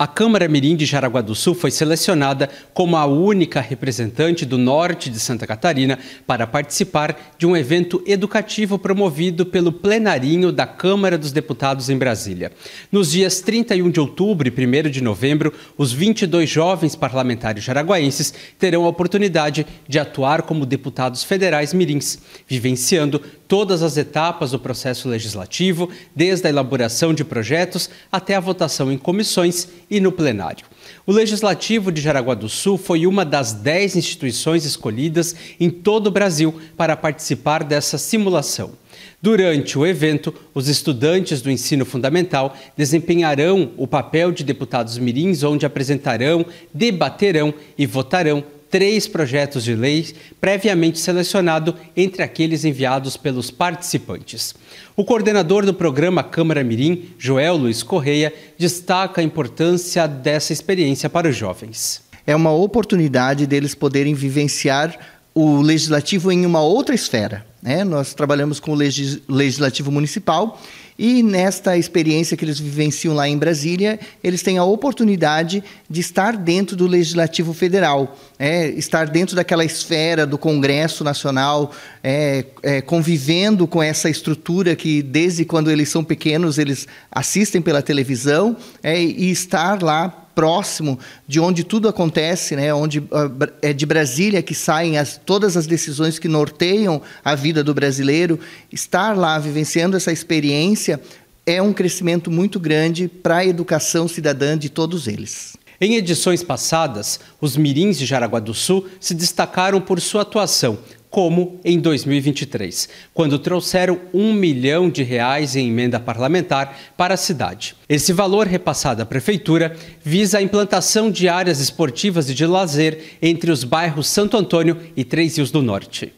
A Câmara Mirim de Jaraguá do Sul foi selecionada como a única representante do norte de Santa Catarina para participar de um evento educativo promovido pelo plenarinho da Câmara dos Deputados em Brasília. Nos dias 31 de outubro e 1 de novembro, os 22 jovens parlamentares jaraguaenses terão a oportunidade de atuar como deputados federais mirins, vivenciando todas as etapas do processo legislativo, desde a elaboração de projetos até a votação em comissões e no plenário. O Legislativo de Jaraguá do Sul foi uma das dez instituições escolhidas em todo o Brasil para participar dessa simulação. Durante o evento, os estudantes do ensino fundamental desempenharão o papel de deputados mirins, onde apresentarão, debaterão e votarão três projetos de lei previamente selecionado entre aqueles enviados pelos participantes. O coordenador do programa Câmara Mirim, Joel Luiz Correia, destaca a importância dessa experiência para os jovens. É uma oportunidade deles poderem vivenciar o legislativo em uma outra esfera. Né? Nós trabalhamos com o legis legislativo municipal e nesta experiência que eles vivenciam lá em Brasília, eles têm a oportunidade de estar dentro do legislativo federal, né? estar dentro daquela esfera do Congresso Nacional, é, é, convivendo com essa estrutura que desde quando eles são pequenos eles assistem pela televisão é, e estar lá próximo de onde tudo acontece, né? onde ah, é de Brasília que saem as, todas as decisões que norteiam a vida do brasileiro, estar lá vivenciando essa experiência é um crescimento muito grande para a educação cidadã de todos eles. Em edições passadas, os mirins de Jaraguá do Sul se destacaram por sua atuação como em 2023, quando trouxeram um milhão de reais em emenda parlamentar para a cidade. Esse valor repassado à prefeitura visa a implantação de áreas esportivas e de lazer entre os bairros Santo Antônio e Três Rios do Norte.